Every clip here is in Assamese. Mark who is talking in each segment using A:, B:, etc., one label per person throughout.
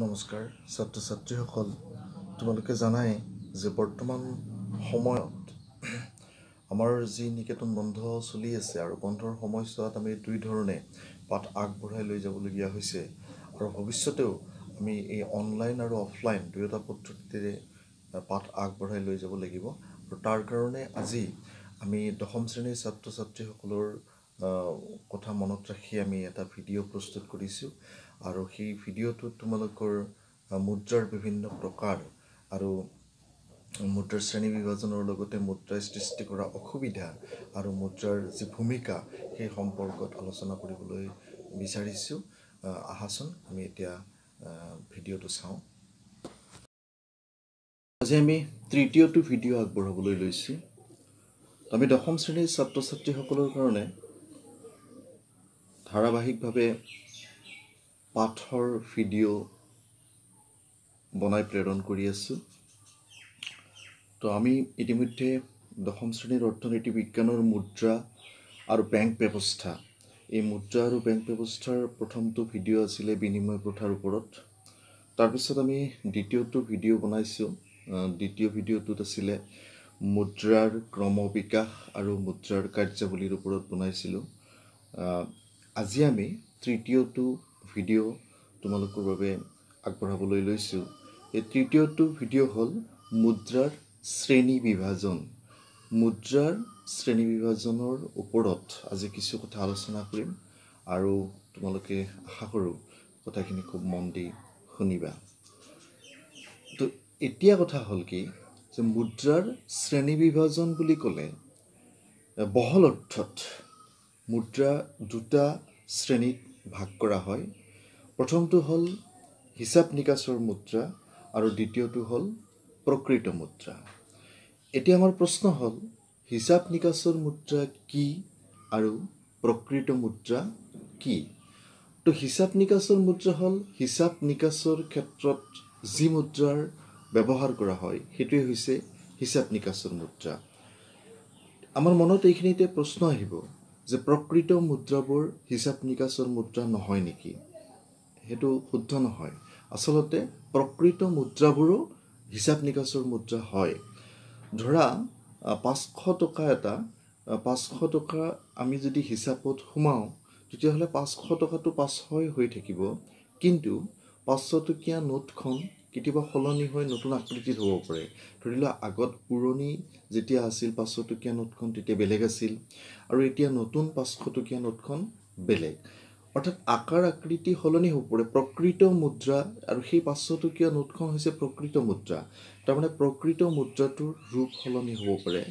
A: নমস্কাৰ ছাত্ৰ ছাত্ৰীসকল তোমালোকে জানাই যে বৰ্তমান সময়ত আমাৰ যি নিকেতন বন্ধ চলি আছে আৰু বন্ধৰ সময়ছোৱাত আমি দুই ধৰণে পাঠ আগবঢ়াই লৈ যাবলগীয়া হৈছে আৰু ভৱিষ্যতেও আমি এই অনলাইন আৰু অফলাইন দুয়োটা পদ্ধতিৰে পাঠ আগবঢ়াই লৈ যাব লাগিব আৰু তাৰ কাৰণে আজি আমি দশম শ্ৰেণীৰ ছাত্ৰ ছাত্ৰীসকলৰ কথা মনত ৰাখি আমি এটা ভিডিঅ' প্ৰস্তুত কৰিছোঁ আৰু সেই ভিডিঅ'টোত তোমালোকৰ মুদ্ৰাৰ বিভিন্ন প্ৰকাৰ আৰু মুদ্ৰাৰ শ্ৰেণী বিভাজনৰ লগতে মুদ্ৰাই সৃষ্টি কৰা অসুবিধা আৰু মুদ্ৰাৰ যি ভূমিকা সেই সম্পৰ্কত আলোচনা কৰিবলৈ বিচাৰিছোঁ আহাচোন আমি এতিয়া ভিডিঅ'টো চাওঁ আজি আমি তৃতীয়টো ভিডিঅ' আগবঢ়াবলৈ লৈছোঁ আমি দশম শ্ৰেণীৰ ছাত্ৰ ছাত্ৰীসকলৰ কাৰণে ধাৰাবাহিকভাৱে পাঠৰ ভিডিঅ' বনাই প্ৰেৰণ কৰি আছোঁ তো আমি ইতিমধ্যে দশম শ্ৰেণীৰ অৰ্থনীতি বিজ্ঞানৰ মুদ্ৰা আৰু বেংক ব্যৱস্থা এই মুদ্ৰা আৰু বেংক ব্যৱস্থাৰ প্ৰথমটো ভিডিঅ' আছিলে বিনিময় প্ৰথাৰ ওপৰত তাৰপিছত আমি দ্বিতীয়টো ভিডিঅ' বনাইছোঁ দ্বিতীয় ভিডিঅ'টোত আছিলে মুদ্ৰাৰ ক্ৰম বিকাশ আৰু মুদ্ৰাৰ কাৰ্যাৱলীৰ ওপৰত বনাইছিলোঁ আজি আমি তৃতীয়টো ভিডিঅ' তোমালোকৰ বাবে আগবঢ়াবলৈ লৈছোঁ এই তৃতীয়টো ভিডিঅ' হ'ল মুদ্ৰাৰ শ্ৰেণী বিভাজন মুদ্ৰাৰ শ্ৰেণী বিভাজনৰ ওপৰত আজি কিছু কথা আলোচনা কৰিম আৰু তোমালোকে আশা কৰোঁ কথাখিনি খুব মন দি শুনিবা তো এতিয়া কথা হ'ল কি যে মুদ্ৰাৰ শ্ৰেণী বিভাজন বুলি ক'লে বহল অৰ্থত মুদ্ৰা দুটা শ্ৰেণীত ভাগ কৰা হয় প্ৰথমটো হ'ল হিচাপ নিকাচৰ মুদ্ৰা আৰু দ্বিতীয়টো হ'ল প্ৰকৃত মুদ্ৰা এতিয়া আমাৰ প্ৰশ্ন হ'ল হিচাপ নিকাচৰ মুদ্ৰা কি আৰু প্ৰকৃত মুদ্ৰা কি তো হিচাপ নিকাচৰ মুদ্ৰা হ'ল হিচাপ নিকাচৰ ক্ষেত্ৰত যি মুদ্ৰাৰ ব্যৱহাৰ কৰা হয় সেইটোৱে হৈছে হিচাপ নিকাচৰ মুদ্ৰা আমাৰ মনত এইখিনিতে প্ৰশ্ন আহিব যে প্ৰকৃত মুদ্ৰাবোৰ হিচাপ নিকাচৰ মুদ্ৰা নহয় নেকি সেইটো শুদ্ধ নহয় আচলতে প্ৰকৃত মুদ্ৰাবোৰো হিচাপ নিকাচৰ মুদ্ৰা হয় ধৰা পাঁচশ টকা এটা পাঁচশ টকা আমি যদি হিচাপত সোমাওঁ তেতিয়াহ'লে পাঁচশ টকাটো পাঁচশই হৈ থাকিব কিন্তু পাঁচশটকীয়া নোটখন কেতিয়াবা সলনি হৈ নতুন আকৃতিত হ'ব পাৰে ধৰি লোৱা আগত পুৰণি যেতিয়া আছিল পাঁচশটকীয়া নোটখন তেতিয়া বেলেগ আছিল আৰু এতিয়া নতুন পাঁচশটকীয়া নোটখন বেলেগ অৰ্থাৎ আকাৰ আকৃতি সলনি হ'ব পাৰে প্ৰকৃত মুদ্ৰা আৰু সেই পাঁচশটকীয়া নোটখন হৈছে প্ৰকৃত মুদ্ৰা তাৰমানে প্ৰকৃত মুদ্ৰাটোৰ ৰূপ সলনি হ'ব পাৰে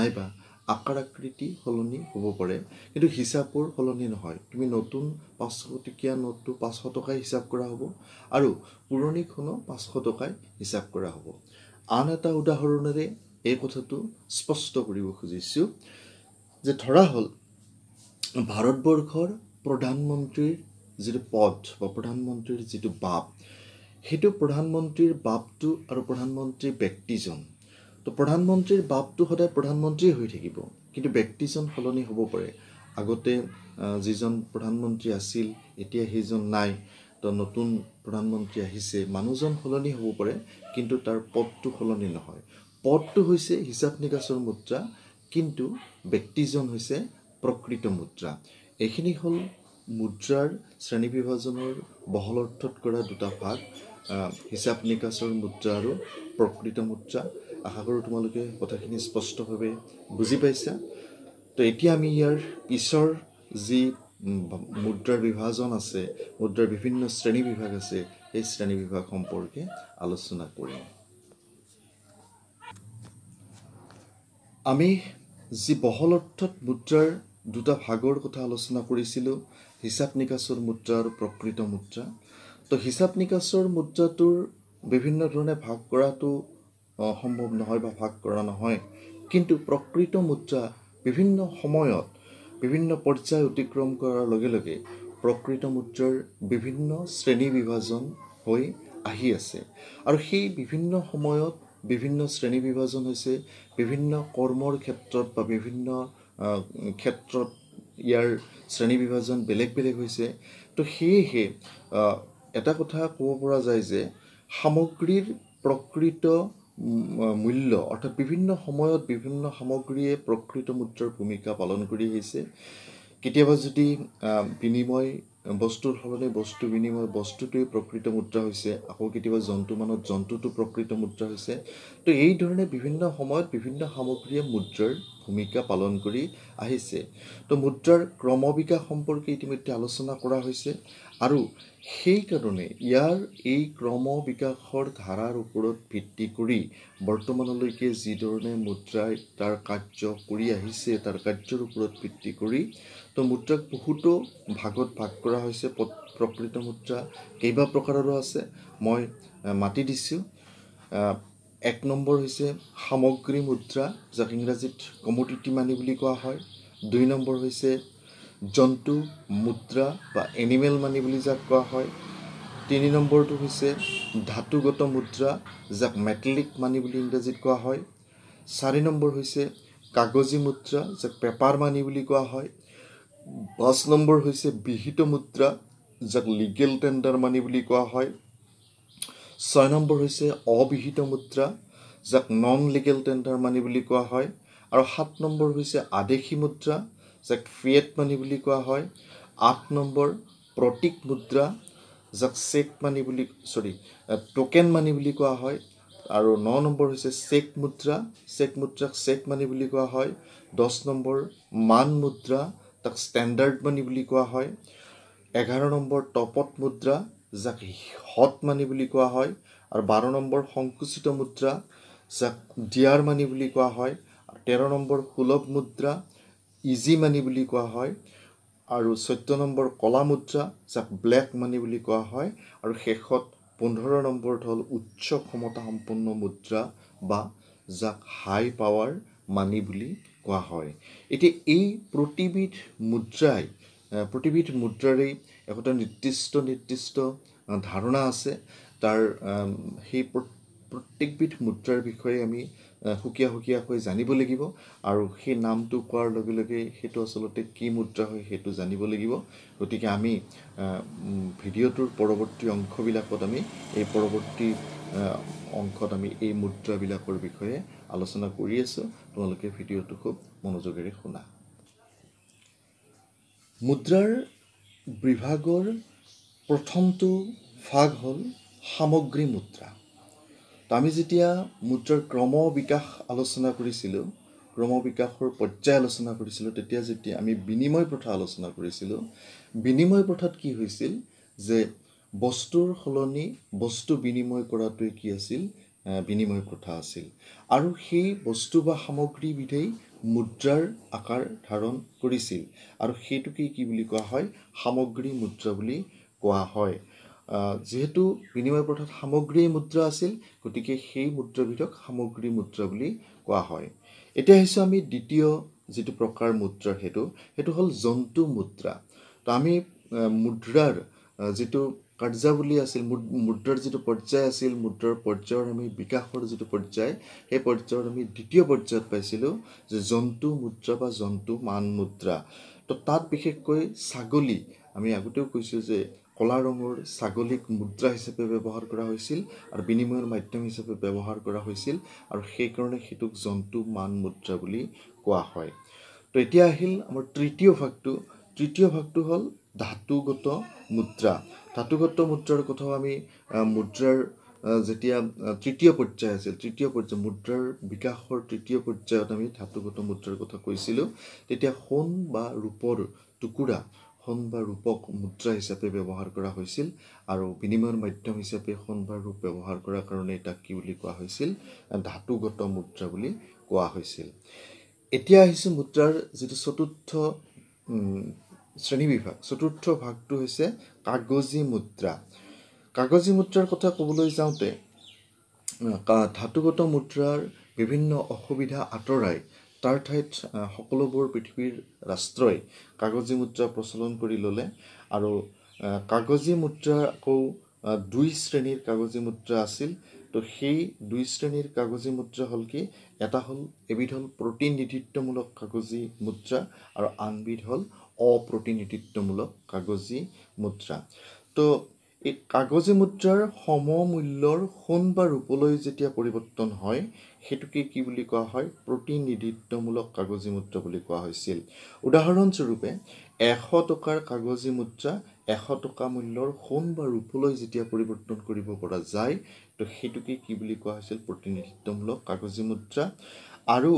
A: নাইবা আকাৰ আকৃতি সলনি হ'ব পাৰে কিন্তু হিচাপৰ সলনি নহয় তুমি নতুন পাঁচশ টকীয়া নোটটো পাঁচশ টকাই হিচাপ কৰা হ'ব আৰু পুৰণিখনো পাঁচশ টকাই হিচাপ কৰা হ'ব আন এটা উদাহৰণেৰে এই কথাটো স্পষ্ট কৰিব খুজিছোঁ যে ধৰা হ'ল ভাৰতবৰ্ষৰ প্ৰধানমন্ত্ৰীৰ যিটো পদ বা প্ৰধানমন্ত্ৰীৰ যিটো বাপ সেইটো প্ৰধানমন্ত্ৰীৰ বাপটো আৰু প্ৰধানমন্ত্ৰীৰ ব্যক্তিজন তো প্ৰধানমন্ত্ৰীৰ বাপটো সদায় প্ৰধানমন্ত্ৰীয়ে হৈ থাকিব কিন্তু ব্যক্তিজন সলনি হ'ব পাৰে আগতে যিজন প্ৰধানমন্ত্ৰী আছিল এতিয়া সেইজন নাই তো নতুন প্ৰধানমন্ত্ৰী আহিছে মানুহজন সলনি হ'ব পাৰে কিন্তু তাৰ পদটো সলনি নহয় পদটো হৈছে হিচাপ নিকাচৰ মুদ্ৰা কিন্তু ব্যক্তিজন হৈছে প্ৰকৃত মুদ্ৰা এইখিনি হ'ল মুদ্ৰাৰ শ্ৰেণীবিভাজনৰ বহল অৰ্থত কৰা দুটা ভাগ হিচাপ নিকাচৰ মুদ্ৰা আৰু প্ৰকৃত মুদ্ৰা আশা কৰোঁ তোমালোকে কথাখিনি স্পষ্টভাৱে বুজি পাইছা তো এতিয়া আমি ইয়াৰ পিছৰ যি মুদ্ৰাৰ বিভাজন আছে মুদ্ৰাৰ বিভিন্ন শ্ৰেণী বিভাগ আছে সেই শ্ৰেণী বিভাগ সম্পৰ্কে আলোচনা কৰিম আমি যি বহল অৰ্থত মুদ্ৰাৰ দুটা ভাগৰ কথা আলোচনা কৰিছিলোঁ হিচাপ নিকাচৰ মুদ্ৰা আৰু প্ৰকৃত মুদ্ৰা তো হিচাপ নিকাচৰ মুদ্ৰাটোৰ বিভিন্ন ধৰণে ভাগ কৰাটো সম্ভৱ নহয় বা ভাগ কৰা নহয় কিন্তু প্ৰকৃত মুদ্ৰা বিভিন্ন সময়ত বিভিন্ন পৰ্যায় অতিক্ৰম কৰাৰ লগে লগে প্ৰকৃত মুদ্ৰাৰ বিভিন্ন শ্ৰেণী বিভাজন হৈ আহি আছে আৰু সেই বিভিন্ন সময়ত বিভিন্ন শ্ৰেণী বিভাজন হৈছে বিভিন্ন কৰ্মৰ ক্ষেত্ৰত বা বিভিন্ন ক্ষেত্ৰত ইয়াৰ শ্ৰেণী বিভাজন বেলেগ বেলেগ হৈছে তো সেয়েহে এটা কথা ক'ব পৰা যায় যে সামগ্ৰীৰ প্ৰকৃত মূল্য অৰ্থাৎ বিভিন্ন সময়ত বিভিন্ন সামগ্ৰীয়ে প্ৰকৃত মুদ্ৰাৰ ভূমিকা পালন কৰি আহিছে কেতিয়াবা যদি বিনিময় বস্তুৰ সলনি বস্তু বিনিময় বস্তুটোৱেই প্ৰকৃত মুদ্ৰা হৈছে আকৌ কেতিয়াবা জন্তু মানত জন্তুটো প্ৰকৃত মুদ্ৰা হৈছে তো এইধৰণে বিভিন্ন সময়ত বিভিন্ন সামগ্ৰীয়ে মুদ্ৰাৰ ভূমিকা পালন কৰি আহিছে তো মুদ্ৰাৰ ক্ৰমবিকাশ সম্পৰ্কে ইতিমধ্যে আলোচনা কৰা হৈছে আৰু সেইকাৰণে ইয়াৰ এই ক্ৰম বিকাশৰ ধাৰাৰ ওপৰত ভিত্তি কৰি বৰ্তমানলৈকে যিধৰণে মুদ্ৰাই তাৰ কাৰ্য কৰি আহিছে তাৰ কাৰ্যৰ ওপৰত ভিত্তি কৰি তো মুদ্ৰাক বহুতো ভাগত ভাগ কৰা হৈছে প প্ৰকৃত মুদ্ৰা কেইবা প্ৰকাৰৰো আছে মই মাতি দিছোঁ এক নম্বৰ হৈছে সামগ্ৰী মুদ্ৰা যাক ইংৰাজীত কমোডিটি মানি বুলি কোৱা হয় দুই নম্বৰ হৈছে জন্তু মুদ্ৰা বা এনিমেল মানি বুলি যাক কোৱা হয় তিনি নম্বৰটো হৈছে ধাতুগত মুদ্ৰা যাক মেটেলিক মানি বুলি ইংৰাজীত কোৱা হয় চাৰি নম্বৰ হৈছে কাগজী মুদ্ৰা যাক পেপাৰ মানি বুলি কোৱা হয় পাঁচ নম্বৰ হৈছে বিহিত মুদ্ৰা যাক লিগেল টেণ্ডাৰ মানি বুলি কোৱা হয় ছয় নম্বৰ হৈছে অবিহিত মুদ্ৰা যাক নন লিগেল টেণ্ডাৰ মানি বুলি কোৱা হয় আৰু সাত নম্বৰ হৈছে আদেশী মুদ্ৰা যাক ফিয়েট মানি বুলি কোৱা হয় আঠ নম্বৰ প্ৰতীক মুদ্ৰা যাক চেক মানি বুলি চৰি টকেন মানি বুলি কোৱা হয় আৰু ন নম্বৰ হৈছে চেক মুদ্ৰা চেক মুদ্ৰাক চেক মানি বুলি কোৱা হয় দহ নম্বৰ মান মুদ্ৰা তাক ষ্টেণ্ডাৰ্ড মানি বুলি কোৱা হয় এঘাৰ নম্বৰ তপত মুদ্ৰা যাক হট মানি বুলি কোৱা হয় আৰু বাৰ নম্বৰ সংকুচিত মুদ্ৰা যাক ডিয়াৰ মানি বুলি কোৱা হয় তেৰ নম্বৰ সুলভ মুদ্ৰা ইজি মানি বুলি কোৱা হয় আৰু চৈধ্য নম্বৰ কলা মুদ্ৰা যাক ব্লেক মানি বুলি কোৱা হয় আৰু শেষত পোন্ধৰ নম্বৰত হ'ল উচ্চ ক্ষমতাসম্পন্ন মুদ্ৰা বা যাক হাই পাৱাৰ মানি বুলি কোৱা হয় এতিয়া এই প্ৰতিবিধ মুদ্ৰাই প্ৰতিবিধ মুদ্ৰাৰে একোটা নিৰ্দিষ্ট নিৰ্দিষ্ট ধাৰণা আছে তাৰ সেই প্ৰত্যেকবিধ মুদ্ৰাৰ বিষয়ে আমি সুকীয়া সুকীয়াকৈ জানিব লাগিব আৰু সেই নামটো কোৱাৰ লগে লগে সেইটো আচলতে কি মুদ্ৰা হয় সেইটো জানিব লাগিব গতিকে আমি ভিডিঅ'টোৰ পৰৱৰ্তী অংশবিলাকত আমি এই পৰৱৰ্তী অংশত আমি এই মুদ্ৰাবিলাকৰ বিষয়ে আলোচনা কৰি আছোঁ তোমালোকে ভিডিঅ'টো খুব মনোযোগেৰে শুনা মুদ্ৰাৰ বিভাগৰ প্ৰথমটো ভাগ হ'ল সামগ্ৰী মুদ্ৰা তো আমি যেতিয়া মুদ্ৰাৰ ক্ৰম বিকাশ আলোচনা কৰিছিলোঁ ক্ৰম বিকাশৰ পৰ্যায় আলোচনা কৰিছিলোঁ তেতিয়া যেতিয়া আমি বিনিময় প্ৰথা আলোচনা কৰিছিলোঁ বিনিময় প্ৰথাত কি হৈছিল যে বস্তুৰ সলনি বস্তু বিনিময় কৰাটোৱে কি আছিল বিনিময় প্ৰথা আছিল আৰু সেই বস্তু বা সামগ্ৰীবিধেই মুদ্ৰাৰ আকাৰ ধাৰণ কৰিছিল আৰু সেইটোকেই কি বুলি কোৱা হয় সামগ্ৰী মুদ্ৰা বুলি কোৱা হয় যিহেতু বিনিময় প্ৰথাত সামগ্ৰী মুদ্ৰা আছিল গতিকে সেই মুদ্ৰাবিধক সামগ্ৰী মুদ্ৰা বুলি কোৱা হয় এতিয়া আহিছোঁ আমি দ্বিতীয় যিটো প্ৰকাৰ মুদ্ৰা সেইটো সেইটো হ'ল জন্তু মুদ্ৰা তো আমি মুদ্ৰাৰ যিটো কাৰ্যাৱলী আছিল মুদ্ৰাৰ যিটো পৰ্যায় আছিল মুদ্ৰাৰ পৰ্যায়ৰ আমি বিকাশৰ যিটো পৰ্যায় সেই পৰ্যায়ৰ আমি দ্বিতীয় পৰ্যায়ত পাইছিলোঁ যে জন্তু মুদ্ৰা বা জন্তু মান মুদ্ৰা তো তাত বিশেষকৈ ছাগলী আমি আগতেও কৈছোঁ যে কলা ৰঙৰ ছাগলীক মুদ্ৰা হিচাপে ব্যৱহাৰ কৰা হৈছিল আৰু বিনিময়ৰ মাধ্যম হিচাপে ব্যৱহাৰ কৰা হৈছিল আৰু সেইকাৰণে সেইটোক জন্তু মান মুদ্ৰা বুলি কোৱা হয় তো এতিয়া আহিল আমাৰ তৃতীয় ভাগটো তৃতীয় ভাগটো হ'ল ধাতুগত মুদ্ৰা ধাতুগত মুদ্ৰাৰ কথাও আমি মুদ্ৰাৰ যেতিয়া তৃতীয় পৰ্যায় আছিল তৃতীয় পৰ্যায় মুদ্ৰাৰ বিকাশৰ তৃতীয় পৰ্যায়ত আমি ধাতুগত মুদ্ৰাৰ কথা কৈছিলোঁ তেতিয়া সোণ বা ৰূপৰ টুকুৰা সোণ বা ৰূপক মুদ্ৰা হিচাপে ব্যৱহাৰ কৰা হৈছিল আৰু বিনিময়ৰ মাধ্যম হিচাপে সোণ বা ৰূপ ব্যৱহাৰ কৰাৰ কাৰণে তাক কি বুলি কোৱা হৈছিল ধাতুগত মুদ্ৰা বুলি কোৱা হৈছিল এতিয়া আহিছোঁ মুদ্ৰাৰ যিটো চতুৰ্থ শ্ৰেণীবিভাগ চতুৰ্থ ভাগটো হৈছে কাগজী মুদ্ৰা কাগজী মুদ্ৰাৰ কথা ক'বলৈ যাওঁতে ধাতুগত মুদ্ৰাৰ বিভিন্ন অসুবিধা আঁতৰাই তাৰ ঠাইত সকলোবোৰ পৃথিৱীৰ ৰাষ্ট্ৰই কাগজী মুদ্ৰা প্ৰচলন কৰি ল'লে আৰু কাগজী মুদ্ৰা আকৌ দুই শ্ৰেণীৰ কাগজী মুদ্ৰা আছিল তো সেই দুই শ্ৰেণীৰ কাগজী মুদ্ৰা হ'ল কি এটা হ'ল এবিধ হ'ল প্ৰতিনিধিত্বমূলক কাগজী মুদ্ৰা আৰু আনবিধ হ'ল অপ্ৰতিনিধিত্বমূলক কাগজী মুদ্ৰা তো এই কাগজী মুদ্ৰাৰ সমমূল্যৰ সোণ বা ৰূপলৈ যেতিয়া পৰিৱৰ্তন হয় সেইটোকে কি বুলি কোৱা হয় প্ৰতিনিধিত্বমূলক কাগজী মুদ্ৰা বুলি কোৱা হৈছিল উদাহৰণস্বৰূপে এশ টকাৰ কাগজী মুদ্ৰা এশ টকা মূল্যৰ সোণ বা ৰূপলৈ যেতিয়া পৰিৱৰ্তন কৰিব পৰা যায় তো সেইটোকে কি বুলি কোৱা হৈছিল প্ৰতিনিধিত্বমূলক কাগজী মুদ্ৰা আৰু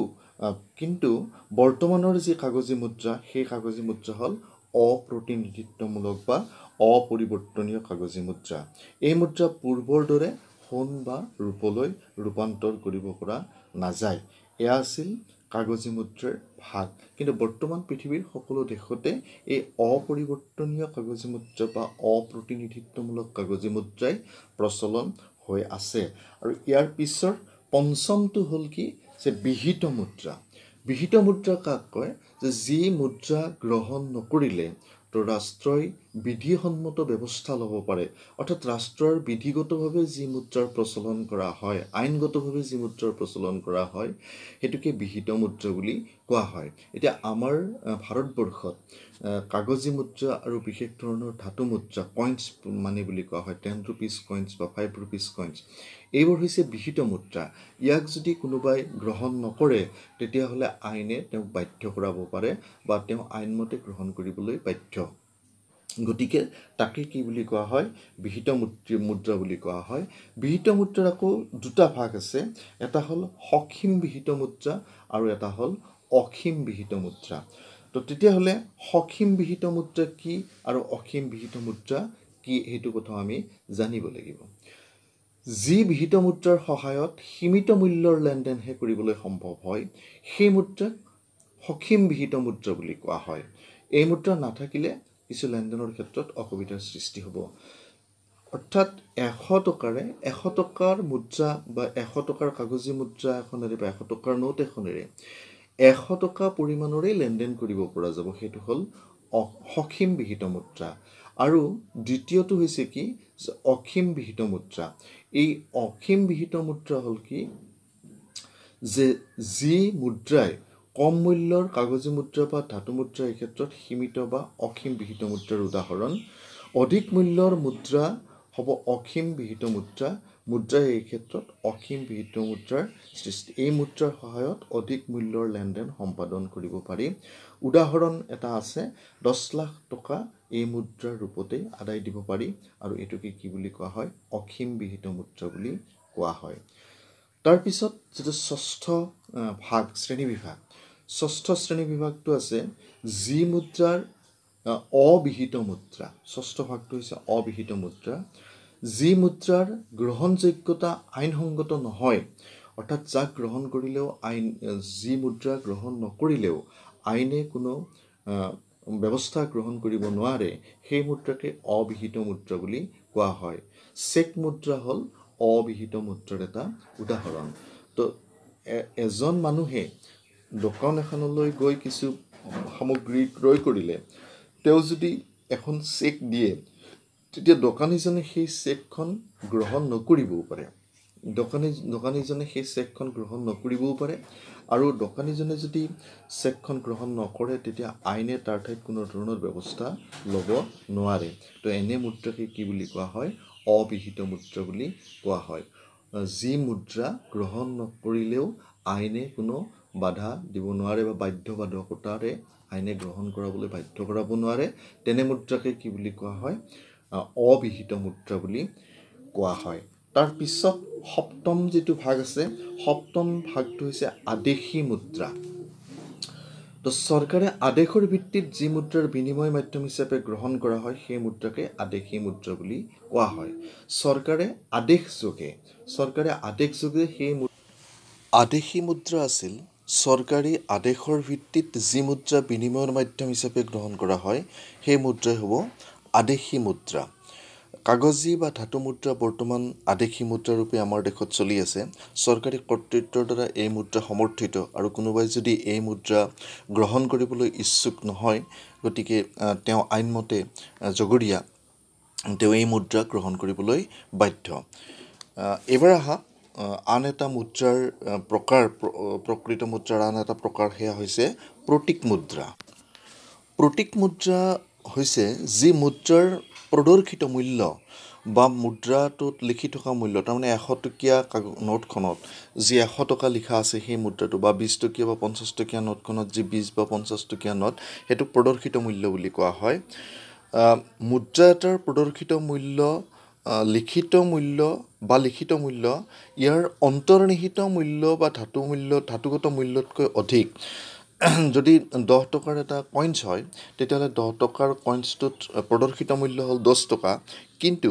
A: কিন্তু বৰ্তমানৰ যি কাগজী মুদ্ৰা সেই কাগজী মুদ্ৰা হ'ল অপ্ৰতিনিধিত্বমূলক বা অপৰিৱৰ্তনীয় কাগজী মুদ্ৰা এই মুদ্ৰা পূৰ্বৰ দৰে সোণ বা ৰূপলৈ ৰূপান্তৰ কৰিব পৰা নাযায় এয়া আছিল কাগজী মুদ্ৰাৰ ভাগ কিন্তু বৰ্তমান পৃথিৱীৰ সকলো দেশতে এই অপৰিৱৰ্তনীয় কাগজী মুদ্ৰা বা অপ্ৰতিনিধিত্বমূলক কাগজী মুদ্ৰাই প্ৰচলন হৈ আছে আৰু ইয়াৰ পিছৰ পঞ্চমটো হ'ল কি যে বিহিত মুদ্ৰা বিহিত মুদ্ৰা কাক কয় যে যি মুদ্ৰা গ্ৰহণ নকৰিলে তো ৰাষ্ট্ৰই বিধিসন্মত ব্যৱস্থা ল'ব পাৰে অৰ্থাৎ ৰাষ্ট্ৰৰ বিধিগতভাৱে যি মুদ্ৰাৰ প্ৰচলন কৰা হয় আইনগতভাৱে যি মুদ্ৰাৰ প্ৰচলন কৰা হয় সেইটোকে বিহিত মুদ্ৰা বুলি কোৱা হয় এতিয়া আমাৰ ভাৰতবৰ্ষত কাগজী মুদ্ৰা আৰু বিশেষ ধৰণৰ ধাতু মুদ্ৰা কইনছ মানি বুলি কোৱা হয় টেন ৰুপিজ কইনছ বা ফাইভ ৰুপিজ কইনছ এইবোৰ হৈছে বিহিত মুদ্ৰা ইয়াক যদি কোনোবাই গ্ৰহণ নকৰে তেতিয়াহ'লে আইনে তেওঁক বাধ্য কৰাব পাৰে বা তেওঁ আইনমতে গ্ৰহণ কৰিবলৈ বাধ্য গতিকে তাকে কি বুলি কোৱা হয় বিহিত মুদ্ৰি মুদ্ৰা বুলি কোৱা হয় বিহিত মুদ্ৰাৰ আকৌ দুটা ভাগ আছে এটা হ'ল সসীম বিহিত মুদ্ৰা আৰু এটা হ'ল অসীম বিহিত মুদ্ৰা তো তেতিয়াহ'লে সসীম বিহিত মুদ্ৰা কি আৰু অসীম বিহিত মুদ্ৰা কি সেইটো কথাও আমি জানিব লাগিব যি বিহিত মুদ্ৰাৰ সহায়ত সীমিত মূল্যৰ লেনদেনহে কৰিবলৈ সম্ভৱ হয় সেই মুদ্ৰাক সসীম বিহিত মুদ্ৰা বুলি কোৱা হয় এই মুদ্ৰা নাথাকিলে কিছু লেনদেনৰ ক্ষেত্ৰত অসুবিধাৰ সৃষ্টি হ'ব অৰ্থাৎ এশ টকাৰে এশ টকাৰ মুদ্ৰা বা এশ টকাৰ কাগজী মুদ্ৰা এখনেৰে বা এশ টকাৰ নোট এখনেৰে এশ টকা পৰিমাণৰেই লেনদেন কৰিব পৰা যাব সেইটো হ'ল অসীম বিহিত মুদ্ৰা আৰু দ্বিতীয়টো হৈছে কি অসীম বিহিত মুদ্ৰা এই অসীম বিহিত মুদ্ৰা হ'ল কি যে যি মুদ্ৰাই কম মূল্যৰ কাগজী মুদ্ৰা বা ধাতু মুদ্ৰা এই ক্ষেত্ৰত সীমিত বা অসীম বিহিত মুদ্ৰাৰ উদাহৰণ অধিক মূল্যৰ মুদ্ৰা হ'ব অসীম বিহিত মুদ্ৰা মুদ্ৰাই এই ক্ষেত্ৰত অসীম বিহিত মুদ্ৰাৰ সৃষ্টি এই মুদ্ৰাৰ সহায়ত অধিক মূল্যৰ লেনদেন সম্পাদন কৰিব পাৰি উদাহৰণ এটা আছে দহ লাখ টকা এই মুদ্ৰাৰ ৰূপতেই আদায় দিব পাৰি আৰু এইটোকে কি বুলি কোৱা হয় অসীম বিহিত মুদ্ৰা বুলি কোৱা হয় তাৰপিছত যিটো ষষ্ঠ ভাগ শ্ৰেণীবিভাগ ষষ্ঠ শ্ৰেণীবিভাগটো আছে যি মুদ্ৰাৰ অবিহিত মুদ্ৰা ষষ্ঠ ভাগটো হৈছে অবিহিত মুদ্ৰা যি মুদ্ৰাৰ গ্ৰহণযোগ্যতা আইনসংগত নহয় অৰ্থাৎ যাক গ্ৰহণ কৰিলেও আইন যি মুদ্ৰা গ্ৰহণ নকৰিলেও আইনে কোনো ব্যৱস্থা গ্ৰহণ কৰিব নোৱাৰে সেই মুদ্ৰাকে অবিহিত মুদ্ৰা বুলি কোৱা হয় চেক মুদ্ৰা হ'ল অবিহিত মুদ্ৰাৰ এটা উদাহৰণ তো এজন মানুহে দোকান এখনলৈ গৈ কিছু সামগ্ৰী ক্ৰয় কৰিলে তেওঁ যদি এখন চেক দিয়ে তেতিয়া দোকানীজনে সেই চেকখন গ্ৰহণ নকৰিবও পাৰে দোকানী দোকানীজনে সেই চেকখন গ্ৰহণ নকৰিবও পাৰে আৰু দোকানীজনে যদি চেকখন গ্ৰহণ নকৰে তেতিয়া আইনে তাৰ ঠাইত কোনো ধৰণৰ ব্যৱস্থা ল'ব নোৱাৰে তো এনে মুদ্ৰাকে কি বুলি কোৱা হয় অবিহিত মুদ্ৰা বুলি কোৱা হয় যি মুদ্ৰা গ্ৰহণ নকৰিলেও আইনে কোনো বাধা দিব নোৱাৰে বা বাধ্যবাধকতাৰে আইনে গ্ৰহণ কৰাবলৈ বাধ্য কৰাব নোৱাৰে তেনে মুদ্ৰাকে কি বুলি কোৱা হয় অবিহিত মুদ্ৰা বুলি কোৱা হয় তাৰ পিছত সপ্তম যিটো ভাগ আছে সপ্তম ভাগটো হৈছে আদেশী মুদ্ৰা তো চৰকাৰে আদেশৰ ভিত্তিত যি মুদ্ৰাৰ বিনিময় মাধ্যম হিচাপে গ্ৰহণ কৰা হয় সেই মুদ্ৰাকে আদেশী মুদ্ৰা বুলি কোৱা হয় চৰকাৰে আদেশ যোগে চৰকাৰে আদেশ যোগে সেই আদেশী মুদ্ৰা আছিল চৰকাৰী আদেশৰ ভিত্তিত যি মুদ্ৰা বিনিময়ৰ মাধ্যম হিচাপে গ্ৰহণ কৰা হয় সেই মুদ্ৰাই হ'ব আদেশী মুদ্ৰা কাগজী বা ধাতু মুদ্ৰা বৰ্তমান আদেশী মুদ্ৰাৰূপে আমাৰ দেশত চলি আছে চৰকাৰী কৰ্তৃত্বৰ দ্বাৰা এই মুদ্ৰা সমৰ্থিত আৰু কোনোবাই যদি এই মুদ্ৰা গ্ৰহণ কৰিবলৈ ইচ্ছুক নহয় গতিকে তেওঁ আইনমতে জগৰীয়া তেওঁ এই মুদ্ৰা গ্ৰহণ কৰিবলৈ বাধ্য এইবাৰ অহা আন এটা মুদ্ৰাৰ প্ৰকাৰ প্ৰকৃত মুদ্ৰাৰ আন এটা প্ৰকাৰ সেয়া হৈছে প্ৰতীক মুদ্ৰা প্ৰতীক মুদ্ৰা হৈছে যি মুদ্ৰাৰ প্ৰদৰ্শিত মূল্য বা মুদ্ৰাটোত লিখি থকা মূল্য তাৰমানে এশ টকীয়া কাগ নোটখনত যি এশ টকা লিখা আছে সেই মুদ্ৰাটো বা বিছ টকীয়া বা পঞ্চাছ টকীয়া নোটখনত যি বিছ বা পঞ্চাছ টকীয়া নোট সেইটোক প্ৰদৰ্শিত মূল্য বুলি কোৱা হয় মুদ্ৰা এটাৰ প্ৰদৰ্শিত মূল্য লিখিত মূল্য বা লিখিত মূল্য ইয়াৰ অন্তৰ্নিহিত মূল্য বা ধাতু মূল্য ধাতুগত মূল্যতকৈ অধিক যদি দহ টকাৰ এটা কইনছ হয় তেতিয়াহ'লে দহ টকাৰ কইনছটোত প্ৰদৰ্শিত মূল্য হ'ল দহ টকা কিন্তু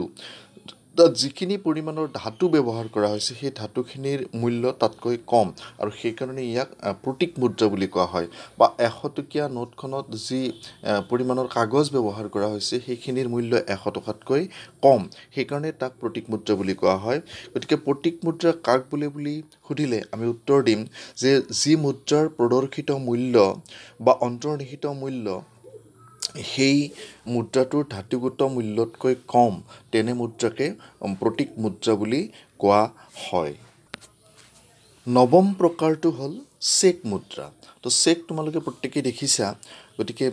A: তাত যিখিনি পৰিমাণৰ ধাতু ব্যৱহাৰ কৰা হৈছে সেই ধাতুখিনিৰ মূল্য তাতকৈ কম আৰু সেইকাৰণে ইয়াক প্ৰতীক মুদ্ৰা বুলি কোৱা হয় বা এশটকীয়া নোটখনত যি পৰিমাণৰ কাগজ ব্যৱহাৰ কৰা হৈছে সেইখিনিৰ মূল্য এশ টকাতকৈ কম সেইকাৰণে তাক প্ৰতীক মুদ্ৰা বুলি কোৱা হয় গতিকে প্ৰতীক মুদ্ৰা কাক বোলে বুলি সুধিলে আমি উত্তৰ দিম যে যি মুদ্ৰাৰ প্ৰদৰ্শিত মূল্য বা অন্তৰ্নিহিত মূল্য সেই মুদ্ৰাটোৰ ধাতুগত মূল্যতকৈ কম তেনে মুদ্ৰাকে প্ৰতীক মুদ্ৰা বুলি কোৱা হয় নৱম প্ৰকাৰটো হ'ল চেক মুদ্ৰা তো চেক তোমালোকে প্ৰত্যেকেই দেখিছা গতিকে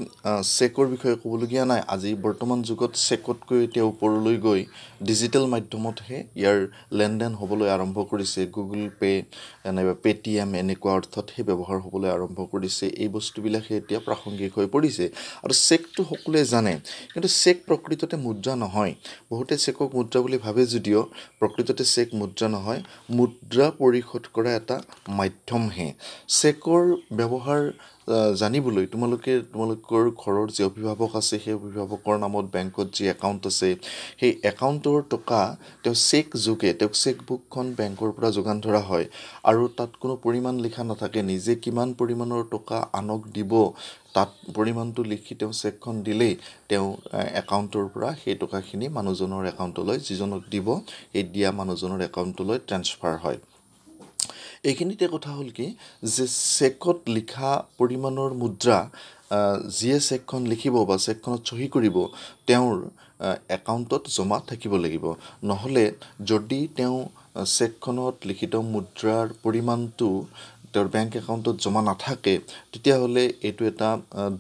A: চেকৰ বিষয়ে ক'বলগীয়া নাই আজি বৰ্তমান যুগত চেকতকৈ এতিয়া ওপৰলৈ গৈ ডিজিটেল মাধ্যমতহে ইয়াৰ লেনদেন হ'বলৈ আৰম্ভ কৰিছে গুগল পে' নাইবা পে'টিএম এনেকুৱা অৰ্থতহে ব্যৱহাৰ হ'বলৈ আৰম্ভ কৰিছে এই বস্তুবিলাকহে এতিয়া প্ৰাসংগিক হৈ পৰিছে আৰু চেকটো সকলোৱে জানে কিন্তু চেক প্ৰকৃততে মুদ্ৰা নহয় বহুতে চেকক মুদ্ৰা বুলি ভাবে যদিও প্ৰকৃততে চেক মুদ্ৰা নহয় মুদ্ৰা পৰিশোধ কৰা এটা মাধ্যমহে চেকৰ ব্যৱহাৰ জানিবলৈ তোমালোকে তোমালোকৰ ঘৰৰ যি অভিভাৱক আছে সেই অভিভাৱকৰ নামত বেংকত যি একাউণ্ট আছে সেই একাউণ্টৰ টকা তেওঁ চেক যোগে তেওঁক চেকবুকখন বেংকৰ পৰা যোগান ধৰা হয় আৰু তাত কোনো পৰিমাণ লিখা নাথাকে নিজে কিমান পৰিমাণৰ টকা আনক দিব তাত পৰিমাণটো লিখি তেওঁ চেকখন দিলেই তেওঁ একাউণ্টৰ পৰা সেই টকাখিনি মানুহজনৰ একাউণ্টলৈ যিজনক দিব সেই দিয়া মানুহজনৰ একাউণ্টলৈ ট্ৰেন্সফাৰ হয় এইখিনিতে কথা হ'ল কি যে চেকত লিখা পৰিমাণৰ মুদ্ৰা যিয়ে চেকখন লিখিব বা চেকখনত চহী কৰিব তেওঁৰ একাউণ্টত জমা থাকিব লাগিব নহ'লে যদি তেওঁ চেকখনত লিখিত মুদ্ৰাৰ পৰিমাণটো তেওঁৰ বেংক একাউণ্টত জমা নাথাকে তেতিয়াহ'লে এইটো এটা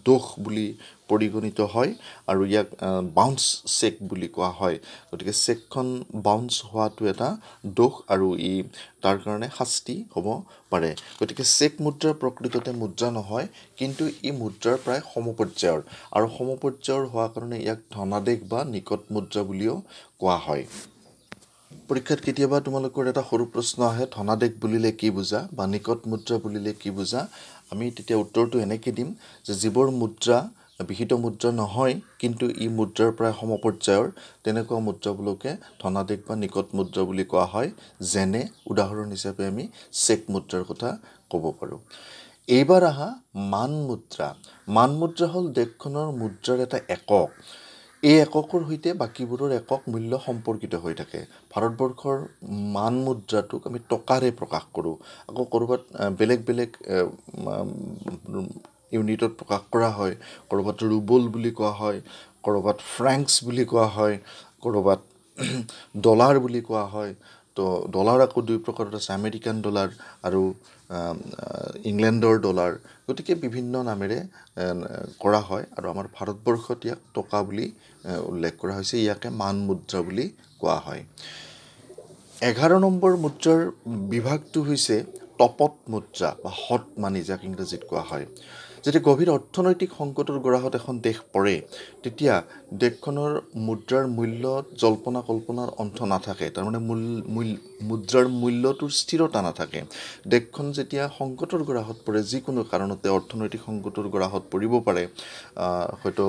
A: দোষ বুলি পৰিগণিত হয় আৰু ইয়াক বাউন্স চেক বুলি কোৱা হয় গতিকে চেকখন বাউন্স হোৱাটো এটা দোষ আৰু ই তাৰ কাৰণে শাস্তি হ'ব পাৰে গতিকে চেক মুদ্ৰা প্ৰকৃততে মুদ্ৰা নহয় কিন্তু ই মুদ্ৰাৰ প্ৰায় সমপৰ্যায়ৰ আৰু সমপৰ্যায়ৰ হোৱাৰ কাৰণে ইয়াক ধনাদেশ বা নিকট মুদ্ৰা বুলিও কোৱা হয় পৰীক্ষাত কেতিয়াবা তোমালোকৰ এটা সৰু প্ৰশ্ন আহে ধনাদেশ বুলিলে কি বুজা বা নিকট মুদ্ৰা বুলিলে কি বুজা আমি তেতিয়া উত্তৰটো এনেকৈ দিম যে যিবোৰ মুদ্ৰা বিহিত মুদ্ৰা নহয় কিন্তু ই মুদ্ৰাৰ প্ৰায় সমপৰ্যায়ৰ তেনেকুৱা মুদ্ৰাবোৰকে ধনাদেশ বা নিকট মুদ্ৰা বুলি কোৱা হয় যেনে উদাহৰণ হিচাপে আমি চেক মুদ্ৰাৰ কথা ক'ব পাৰোঁ এইবাৰ আহা মান মুদ্ৰা মান মুদ্ৰা হ'ল দেশখনৰ মুদ্ৰাৰ এটা একক এই এককৰ সৈতে বাকীবোৰৰ একক মূল্য সম্পৰ্কিত হৈ থাকে ভাৰতবৰ্ষৰ মান মুদ্ৰাটোক আমি টকাৰে প্ৰকাশ কৰোঁ আকৌ ক'ৰবাত বেলেগ বেলেগ ইউনিটত প্ৰকাশ কৰা হয় ক'ৰবাত ৰুবল বুলি কোৱা হয় ক'ৰবাত ফ্ৰেংকছ বুলি কোৱা হয় ক'ৰবাত ডলাৰ বুলি কোৱা হয় তো ডলাৰ আকৌ দুই প্ৰকাৰত আছে আমেৰিকান ডলাৰ আৰু ইংলেণ্ডৰ ডলাৰ গতিকে বিভিন্ন নামেৰে কৰা হয় আৰু আমাৰ ভাৰতবৰ্ষত ইয়াক টকা বুলি উল্লেখ কৰা হৈছে ইয়াকে মান মুদ্ৰা বুলি কোৱা হয় এঘাৰ নম্বৰ মুদ্ৰাৰ বিভাগটো হৈছে তপত মুদ্ৰা বা হট মানি যাক ইংৰাজীত কোৱা হয় যেতিয়া গভীৰ অৰ্থনৈতিক সংকটৰ গৰাহত এখন দেশ পৰে তেতিয়া দেশখনৰ মুদ্ৰাৰ মূল্য জল্পনা কল্পনাৰ অন্ত নাথাকে তাৰমানে মূল মূল মুদ্ৰাৰ মূল্যটোৰ স্থিৰতা নাথাকে দেশখন যেতিয়া সংকটৰ গৰাহত পৰে যিকোনো কাৰণতে অৰ্থনৈতিক সংকটৰ গৰাহত পৰিব পাৰে হয়তো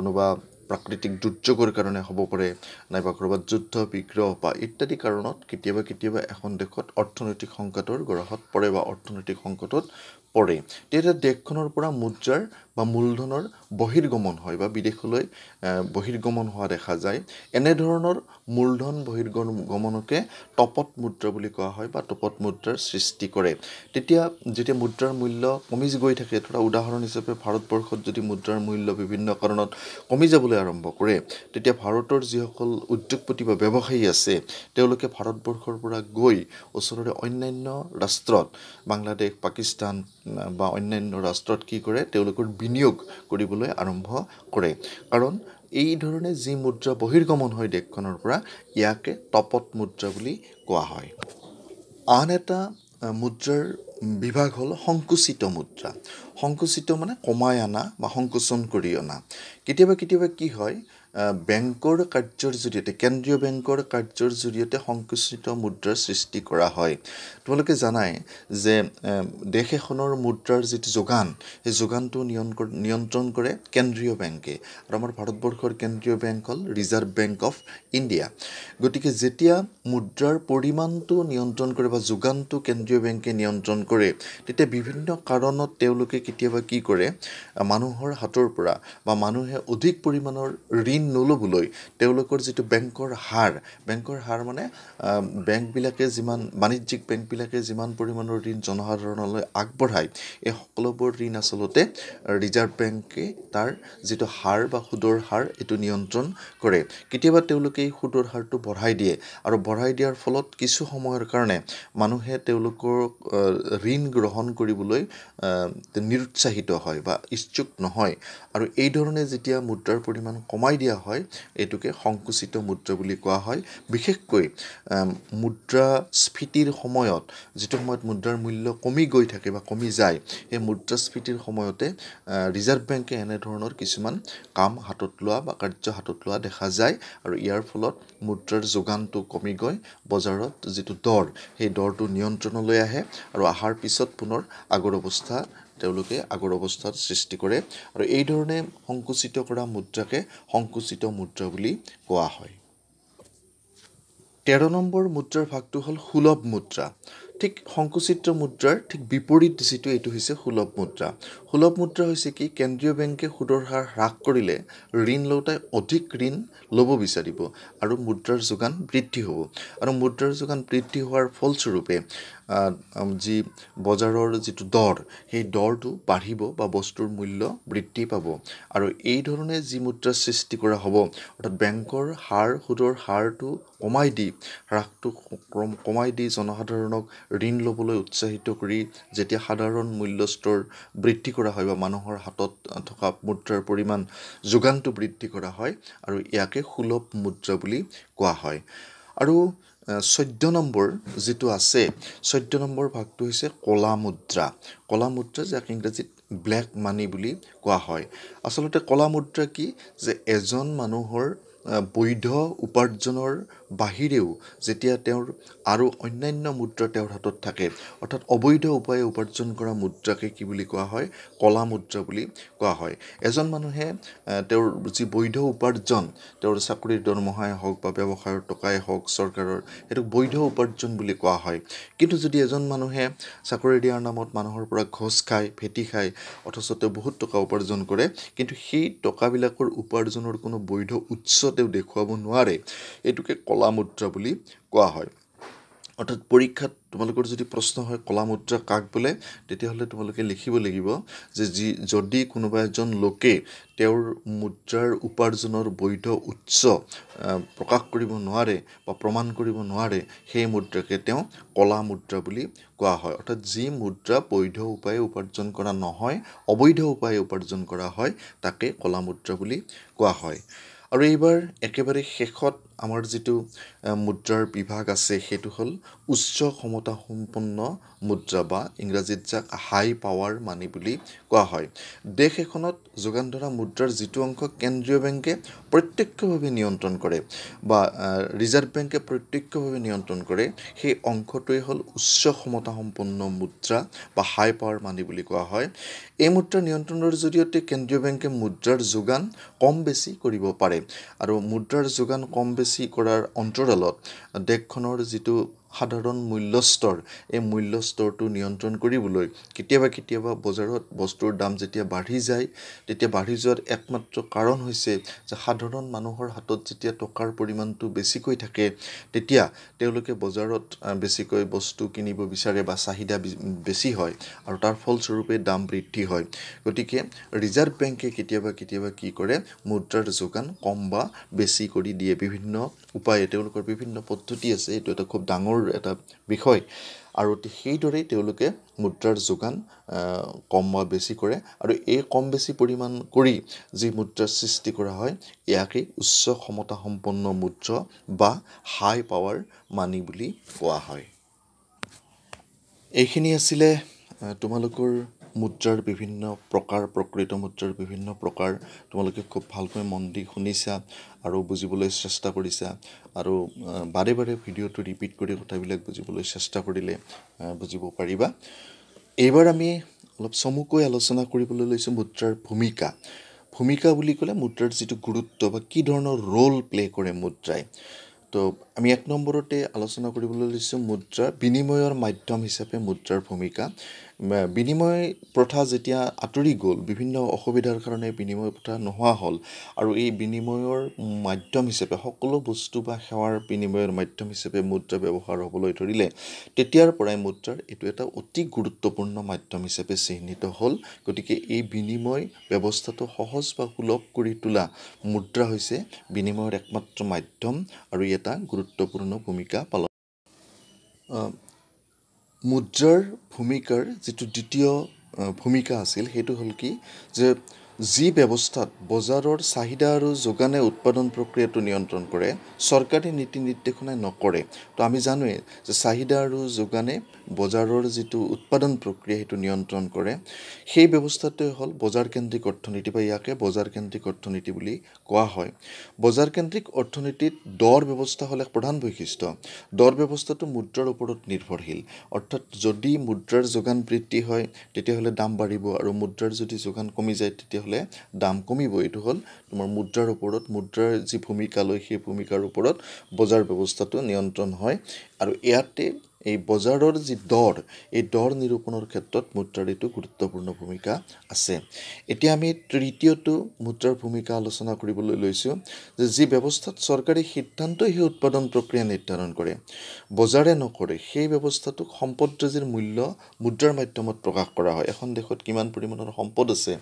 A: কোনোবা প্ৰাকৃতিক দুৰ্যোগৰ কাৰণে হ'ব পাৰে নাইবা ক'ৰবাত যুদ্ধ বিগ্ৰহ বা ইত্যাদি কাৰণত কেতিয়াবা কেতিয়াবা এখন দেশত অৰ্থনৈতিক সংকটৰ গৰাহত পৰে বা অৰ্থনৈতিক সংকটত পৰে তেতিয়া দেশখনৰ পৰা মুদ্ৰাৰ বা মূলধনৰ বহিৰ্গমন হয় বা বিদেশলৈ বহিৰ্গমন হোৱা দেখা যায় এনেধৰণৰ মূলধন বহিৰ্গমনকে তপত মুদ্ৰা বুলি কোৱা হয় বা তপত মুদ্ৰাৰ সৃষ্টি কৰে তেতিয়া যেতিয়া মুদ্ৰাৰ মূল্য কমি গৈ থাকে ধৰা উদাহৰণ হিচাপে ভাৰতবৰ্ষত যদি মুদ্ৰাৰ মূল্য বিভিন্ন কাৰণত কমি যাবলৈ আৰম্ভ কৰে তেতিয়া ভাৰতৰ যিসকল উদ্যোগপতি বা ব্যৱসায়ী আছে তেওঁলোকে ভাৰতবৰ্ষৰ পৰা গৈ ওচৰৰে অন্যান্য ৰাষ্ট্ৰত বাংলাদেশ পাকিস্তান বা অন্যান্য ৰাষ্ট্ৰত কি কৰে তেওঁলোকৰ বিনিয়োগ কৰিবলৈ আৰম্ভ কৰে কাৰণ এই ধৰণে যি মুদ্ৰা বহিৰ্গমন হয় দেশখনৰ পৰা ইয়াকে তপত মুদ্ৰা বুলি কোৱা হয় আন এটা মুদ্ৰাৰ বিভাগ হ'ল সংকুচিত মুদ্ৰা সংকুচিত মানে কমাই অনা বা সংকোচন কৰি অনা কেতিয়াবা কেতিয়াবা কি হয় বেংকৰ কাৰ্যৰ জৰিয়তে কেন্দ্ৰীয় বেংকৰ কাৰ্যৰ জৰিয়তে সংকুচিত মুদ্ৰাৰ সৃষ্টি কৰা হয় তোমালোকে জানাই যে দেশ এখনৰ মুদ্ৰাৰ যিটো যোগান সেই যোগানটো নিয়ন্ত্ৰণ নিয়ন্ত্ৰণ কৰে কেন্দ্ৰীয় বেংকে আৰু আমাৰ ভাৰতবৰ্ষৰ কেন্দ্ৰীয় বেংক হ'ল ৰিজাৰ্ভ বেংক অফ ইণ্ডিয়া গতিকে যেতিয়া মুদ্ৰাৰ পৰিমাণটো নিয়ন্ত্ৰণ কৰে বা যোগানটো কেন্দ্ৰীয় বেংকে নিয়ন্ত্ৰণ কৰে তেতিয়া বিভিন্ন কাৰণত তেওঁলোকে কেতিয়াবা কি কৰে মানুহৰ হাতৰ পৰা বা মানুহে অধিক পৰিমাণৰ ঋণ ঋণ নল'বলৈ তেওঁলোকৰ যিটো বেংকৰ হাৰ বেংকৰ হাৰ মানে বেংকবিলাকে যিমান বাণিজ্যিক বেংকবিলাকে যিমান পৰিমাণৰ ঋণ জনসাধাৰণলৈ আগবঢ়ায় এই সকলোবোৰ ঋণ আচলতে ৰিজাৰ্ভ বেংকে তাৰ যিটো হাৰ বা সুদৰ হাৰ এইটো নিয়ন্ত্ৰণ কৰে কেতিয়াবা তেওঁলোকে এই সুদৰ হাৰটো বঢ়াই দিয়ে আৰু বঢ়াই দিয়াৰ ফলত কিছু সময়ৰ কাৰণে মানুহে তেওঁলোকক ঋণ গ্ৰহণ কৰিবলৈ নিৰুৎসাহিত হয় বা ইচ্ছুক নহয় আৰু এইধৰণে যেতিয়া মুদ্ৰাৰ পৰিমাণ কমাই দিয়া যেতিয়া হয় এইটোকে সংকুচিত মুদ্ৰা বুলি কোৱা হয় বিশেষকৈ মুদ্ৰাস্ফীতিৰ সময়ত যিটো সময়ত মুদ্ৰাৰ মূল্য কমি গৈ থাকে বা কমি যায় সেই মুদ্ৰাস্ফীতিৰ সময়তে ৰিজাৰ্ভ বেংকে এনেধৰণৰ কিছুমান কাম হাতত লোৱা বা কাৰ্য হাতত লোৱা দেখা যায় আৰু ইয়াৰ ফলত মুদ্ৰাৰ যোগানটো কমি গৈ বজাৰত যিটো দৰ সেই দৰটো নিয়ন্ত্ৰণলৈ আহে আৰু অহাৰ পিছত পুনৰ আগৰ অৱস্থা তেওঁলোকে আগৰ অৱস্থাত সৃষ্টি কৰে আৰু এইধৰণে সংকুচিত কৰা মুদ্ৰাকে সংকুচিত মুদ্ৰা বুলি কোৱা হয় তেৰ নম্বৰ মুদ্ৰাৰ ভাগটো হ'ল সুলভ মুদ্ৰা ঠিক সংকুচিত মুদ্ৰাৰ ঠিক বিপৰীত যিটো এইটো হৈছে সুলভ মুদ্ৰা সুলভ মুদ্ৰা হৈছে কি কেন্দ্ৰীয় বেংকে সুদৰ হাৰ হ্ৰাস কৰিলে ঋণ লওঁতে অধিক ঋণ ল'ব বিচাৰিব আৰু মুদ্ৰাৰ যোগান বৃদ্ধি হ'ব আৰু মুদ্ৰাৰ যোগান বৃদ্ধি হোৱাৰ ফলস্বৰূপে যি বজাৰৰ যিটো দৰ সেই দৰটো বাঢ়িব বা বস্তুৰ মূল্য বৃদ্ধি পাব আৰু এইধৰণে যি মুদ্ৰা সৃষ্টি কৰা হ'ব অৰ্থাৎ বেংকৰ হাৰ সুদৰ হাৰটো কমাই দি হ্ৰাসটো কমাই দি জনসাধাৰণক ঋণ ল'বলৈ উৎসাহিত কৰি যেতিয়া সাধাৰণ মূল্যস্তৰ বৃদ্ধি কৰা হয় বা মানুহৰ হাতত থকা মুদ্ৰাৰ পৰিমাণ যোগানটো বৃদ্ধি কৰা হয় আৰু ইয়াকে সুলভ মুদ্ৰা বুলি কোৱা হয় আৰু চৈধ্য নম্বৰ যিটো আছে চৈধ্য নম্বৰ ভাগটো হৈছে কলা মুদ্ৰা কলা মুদ্ৰা যাক ইংৰাজীত ব্লেক মানি বুলি কোৱা হয় আচলতে কলা মুদ্ৰা কি যে এজন মানুহৰ বৈধ উপাৰ্জনৰ বাহিৰেও যেতিয়া তেওঁৰ আৰু অন্যান্য মুদ্ৰা তেওঁৰ হাতত থাকে অৰ্থাৎ অবৈধ উপায়ে উপাৰ্জন কৰা মুদ্ৰাকে কি বুলি কোৱা হয় কলা মুদ্ৰা বুলি কোৱা হয় এজন মানুহে তেওঁৰ যি বৈধ উপাৰ্জন তেওঁৰ চাকৰিৰ দৰমহাই হওক বা ব্যৱসায়ৰ টকাই হওক চৰকাৰৰ সেইটোক বৈধ উপাৰ্জন বুলি কোৱা হয় কিন্তু যদি এজন মানুহে চাকৰি দিয়াৰ নামত মানুহৰ পৰা ঘোচ খায় ভেটি খায় অথচ তেওঁ বহুত টকা উপাৰ্জন কৰে কিন্তু সেই টকাবিলাকৰ উপাৰ্জনৰ কোনো বৈধ উৎস তেওঁ দেখুৱাব নোৱাৰে এইটোকে কলা মুদ্ৰা বুলি কোৱা হয় অৰ্থাৎ পৰীক্ষাত তোমালোকৰ যদি প্ৰশ্ন হয় কলা মুদ্ৰা কাক বোলে তেতিয়াহ'লে তোমালোকে লিখিব লাগিব যে যি যদি কোনোবা এজন লোকে তেওঁৰ মুদ্ৰাৰ উপাৰ্জনৰ বৈধ উৎস প্ৰকাশ কৰিব নোৱাৰে বা প্ৰমাণ কৰিব নোৱাৰে সেই মুদ্ৰাকে তেওঁ কলা মুদ্ৰা বুলি কোৱা হয় অৰ্থাৎ যি মুদ্ৰা বৈধ উপায়ে উপাৰ্জন কৰা নহয় অবৈধ উপায়ে উপাৰ্জন কৰা হয় তাকে কলা মুদ্ৰা বুলি কোৱা হয় আৰু এইবাৰ একেবাৰে শেষত আমাৰ যিটো মুদ্ৰাৰ বিভাগ আছে সেইটো হ'ল উচ্চ ক্ষমতাসম্পন্ন মুদ্ৰা বা ইংৰাজীত যাক হাই পাৱাৰ মানি বুলি কোৱা হয় দেশ এখনত যোগান ধৰা মুদ্ৰাৰ যিটো অংশ কেন্দ্ৰীয় বেংকে প্ৰত্যক্ষভাৱে নিয়ন্ত্ৰণ কৰে বা ৰিজাৰ্ভ বেংকে প্ৰত্যক্ষভাৱে নিয়ন্ত্ৰণ কৰে সেই অংশটোৱে হ'ল উচ্চ ক্ষমতাসম্পন্ন মুদ্ৰা বা হাই পাৱাৰ মানি বুলি কোৱা হয় এই মুদ্ৰা নিয়ন্ত্ৰণৰ জৰিয়তে কেন্দ্ৰীয় বেংকে মুদ্ৰাৰ যোগান কম বেছি কৰিব পাৰে আৰু মুদ্ৰাৰ যোগান কম বেছি কৰাৰ অন্তৰালত দেশখনৰ যিটো সাধাৰণ মূল্য স্তৰ এই মূল্যস্তৰটো নিয়ন্ত্ৰণ কৰিবলৈ কেতিয়াবা কেতিয়াবা বজাৰত বস্তুৰ দাম যেতিয়া বাঢ়ি যায় তেতিয়া বাঢ়ি যোৱাৰ একমাত্ৰ কাৰণ হৈছে যে সাধাৰণ মানুহৰ হাতত যেতিয়া টকাৰ পৰিমাণটো বেছিকৈ থাকে তেতিয়া তেওঁলোকে বজাৰত বেছিকৈ বস্তু কিনিব বিচাৰে বা চাহিদা বেছি হয় আৰু তাৰ ফলস্বৰূপে দাম বৃদ্ধি হয় গতিকে ৰিজাৰ্ভ বেংকে কেতিয়াবা কেতিয়াবা কি কৰে মুদ্ৰাৰ যোগান কম বা বেছি কৰি দিয়ে বিভিন্ন উপায়ে তেওঁলোকৰ বিভিন্ন পদ্ধতি আছে এইটো এটা খুব ডাঙৰ মুদ্ৰাৰ এটা বিষয় আৰু সেইদৰেই তেওঁলোকে মুদ্ৰাৰ যোগান কম বা বেছি কৰে আৰু এই কম বেছি পৰিমাণ কৰি যি মুদ্ৰাৰ সৃষ্টি কৰা হয় ইয়াকেই উচ্চ ক্ষমতাসম্পন্ন মুদ্ৰা বা হাই পাৱাৰ মানি বুলি কোৱা হয় এইখিনি আছিলে তোমালোকৰ মুদ্ৰাৰ বিভিন্ন প্ৰকাৰ প্ৰকৃত মুদ্ৰাৰ বিভিন্ন প্ৰকাৰ তোমালোকে খুব ভালকৈ মন দি শুনিছা আৰু বুজিবলৈ চেষ্টা কৰিছা আৰু বাৰে বাৰে ভিডিঅ'টো ৰিপিট কৰি কথাবিলাক বুজিবলৈ চেষ্টা কৰিলে বুজিব পাৰিবা এইবাৰ আমি অলপ চমুকৈ আলোচনা কৰিবলৈ লৈছোঁ মুদ্ৰাৰ ভূমিকা ভূমিকা বুলি ক'লে মুদ্ৰাৰ যিটো গুৰুত্ব বা কি ধৰণৰ ৰ'ল প্লে কৰে মুদ্ৰাই তো আমি এক নম্বৰতে আলোচনা কৰিবলৈ লৈছোঁ মুদ্ৰা বিনিময়ৰ মাধ্যম হিচাপে মুদ্ৰাৰ ভূমিকা বিনিময় প্ৰথা যেতিয়া আঁতৰি গ'ল বিভিন্ন অসুবিধাৰ কাৰণে বিনিময় প্ৰথা নোহোৱা হ'ল আৰু এই বিনিময়ৰ মাধ্যম হিচাপে সকলো বস্তু বা সেৱাৰ বিনিময়ৰ মাধ্যম হিচাপে মুদ্ৰা ব্যৱহাৰ হ'বলৈ ধৰিলে তেতিয়াৰ পৰাই মুদ্ৰাৰ এইটো এটা অতি গুৰুত্বপূৰ্ণ মাধ্যম হিচাপে চিহ্নিত হ'ল গতিকে এই বিনিময় ব্যৱস্থাটো সহজ বা সুলভ কৰি তোলা মুদ্ৰা হৈছে বিনিময়ৰ একমাত্ৰ মাধ্যম আৰু ই এটা গুৰুত্বপূৰ্ণ ভূমিকা পালন মুদ্ৰাৰ ভূমিকাৰ যিটো দ্বিতীয় ভূমিকা আছিল সেইটো হ'ল কি যে যি ব্যৱস্থাত বজাৰৰ চাহিদা আৰু যোগানে উৎপাদন প্ৰক্ৰিয়াটো নিয়ন্ত্ৰণ কৰে চৰকাৰী নীতি নিৰ্দেশনাই নকৰে তো আমি জানোৱেই যে চাহিদা আৰু যোগানে বজাৰৰ যিটো উৎপাদন প্ৰক্ৰিয়া সেইটো নিয়ন্ত্ৰণ কৰে সেই ব্যৱস্থাটোৱে হ'ল বজাৰকেন্দ্ৰিক অৰ্থনীতি বা ইয়াকে বজাৰকেন্দ্ৰিক অৰ্থনীতি বুলি কোৱা হয় বজাৰকেন্দ্ৰিক অৰ্থনীতিত দৰ ব্যৱস্থা হ'ল এক প্ৰধান বৈশিষ্ট্য দৰ ব্যৱস্থাটো মুদ্ৰাৰ ওপৰত নিৰ্ভৰশীল অৰ্থাৎ যদি মুদ্ৰাৰ যোগান বৃদ্ধি হয় তেতিয়াহ'লে দাম বাঢ়িব আৰু মুদ্ৰাৰ যদি যোগান কমি যায় তেতিয়া হ'লে দাম কমিব এইটো হ'ল তোমাৰ মুদ্ৰাৰ ওপৰত মুদ্ৰাৰ যি ভূমিকা লয় সেই ভূমিকাৰ ওপৰত বজাৰ ব্যৱস্থাটো নিয়ন্ত্ৰণ হয় আৰু ইয়াতে এই বজাৰৰ যি দৰ এই দৰ নিৰূপণৰ ক্ষেত্ৰত মুদ্ৰাৰ এইটো গুৰুত্বপূৰ্ণ ভূমিকা আছে এতিয়া আমি তৃতীয়টো মুদ্ৰাৰ ভূমিকা আলোচনা কৰিবলৈ লৈছোঁ যে যি ব্যৱস্থাত চৰকাৰী সিদ্ধান্তই সেই উৎপাদন প্ৰক্ৰিয়া নিৰ্ধাৰণ কৰে বজাৰে নকৰে সেই ব্যৱস্থাটোক সম্পদৰাজিৰ মূল্য মুদ্ৰাৰ মাধ্যমত প্ৰকাশ কৰা হয় এখন দেশত কিমান পৰিমাণৰ সম্পদ আছে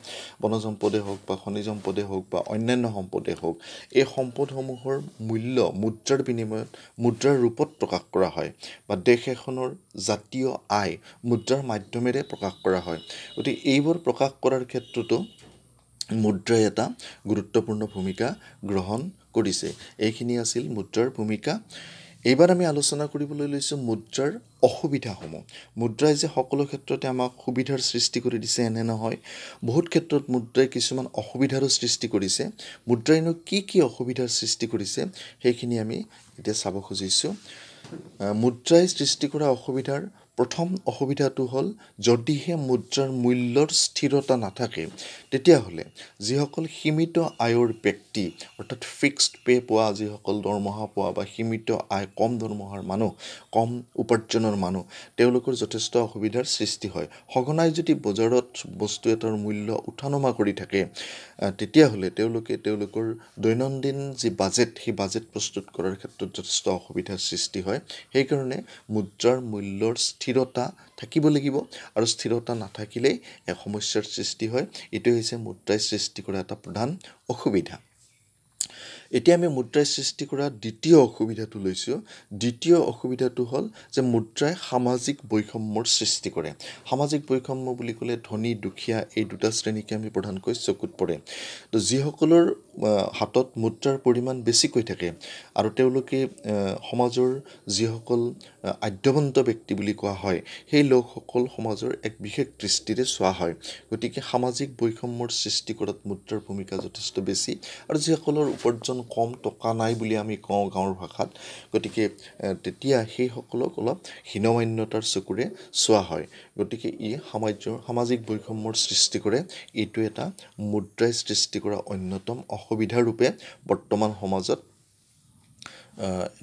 A: বনজম্পদেই হওক বা খনিজ সম্পদে হওক বা অন্যান্য সম্পদে হওক এই সম্পদসমূহৰ মূল্য মুদ্ৰাৰ বিনিময়ত মুদ্ৰাৰ ৰূপত প্ৰকাশ কৰা হয় বা দেশে এখনৰ জাতীয় আয় মুদ্ৰাৰ মাধ্যমেৰে প্ৰকাশ কৰা হয় গতিকে এইবোৰ প্ৰকাশ কৰাৰ ক্ষেত্ৰতো মুদ্ৰাই এটা গুৰুত্বপূৰ্ণ ভূমিকা গ্ৰহণ কৰিছে এইখিনি আছিল মুদ্ৰাৰ ভূমিকা এইবাৰ আমি আলোচনা কৰিবলৈ লৈছোঁ মুদ্ৰাৰ অসুবিধাসমূহ মুদ্ৰাই যে সকলো ক্ষেত্ৰতে আমাক সুবিধাৰ সৃষ্টি কৰি দিছে এনে নহয় বহুত ক্ষেত্ৰত মুদ্ৰাই কিছুমান অসুবিধাৰো সৃষ্টি কৰিছে মুদ্ৰাইনো কি কি অসুবিধাৰ সৃষ্টি কৰিছে সেইখিনি আমি এতিয়া চাব খুজিছোঁ মুদ্ৰাই সৃষ্টি কৰা অসুবিধাৰ প্ৰথম অসুবিধাটো হ'ল যদিহে মুদ্ৰাৰ মূল্যৰ স্থিৰতা নাথাকে তেতিয়াহ'লে যিসকল সীমিত আয়ৰ ব্যক্তি অৰ্থাৎ ফিক্সড পে' পোৱা যিসকল দৰমহা পোৱা বা সীমিত আয় কম দৰমহাৰ মানুহ কম উপাৰ্জনৰ মানুহ তেওঁলোকৰ যথেষ্ট অসুবিধাৰ সৃষ্টি হয় সঘনাই যদি বজাৰত বস্তু এটাৰ মূল্য উঠা নমা কৰি থাকে তেতিয়াহ'লে তেওঁলোকে তেওঁলোকৰ দৈনন্দিন যি বাজেট সেই বাজেট প্ৰস্তুত কৰাৰ ক্ষেত্ৰত যথেষ্ট অসুবিধাৰ সৃষ্টি হয় সেইকাৰণে মুদ্ৰাৰ মূল্যৰ স্থিৰতা থাকিব লাগিব আৰু স্থিৰতা নাথাকিলেই এক সমস্যাৰ সৃষ্টি হয় এইটোৱে হৈছে মুদ্ৰাই সৃষ্টি কৰা এটা প্ৰধান অসুবিধা এতিয়া আমি মুদ্ৰাই সৃষ্টি কৰা দ্বিতীয় অসুবিধাটো লৈছোঁ দ্বিতীয় অসুবিধাটো হ'ল যে মুদ্ৰাই সামাজিক বৈষম্যৰ সৃষ্টি কৰে সামাজিক বৈষম্য বুলি ক'লে ধনী দুখীয়া এই দুটা শ্ৰেণীকে আমি প্ৰধানকৈ চকুত পৰে তো যিসকলৰ হাতত মুদ্ৰাৰ পৰিমাণ বেছিকৈ থাকে আৰু তেওঁলোকে সমাজৰ যিসকল আদ্যৱন্ত ব্যক্তি বুলি কোৱা হয় সেই লোকসকল সমাজৰ এক বিশেষ দৃষ্টিৰে চোৱা হয় গতিকে সামাজিক বৈষম্যৰ সৃষ্টি কৰাত মুদ্ৰাৰ ভূমিকা যথেষ্ট বেছি আৰু যিসকলৰ উপাৰ্জন কম টকা নাই বুলি আমি কওঁ গাঁৱৰ ভাষাত গতিকে তেতিয়া সেইসকলক অলপ হীনমান্যতাৰ চকুৰে চোৱা হয় গতিকে ই সামাজ্য সামাজিক বৈষম্যৰ সৃষ্টি কৰে এইটো এটা মুদ্ৰাই সৃষ্টি কৰা অন্যতম অসুবিধাৰূপে বৰ্তমান সমাজত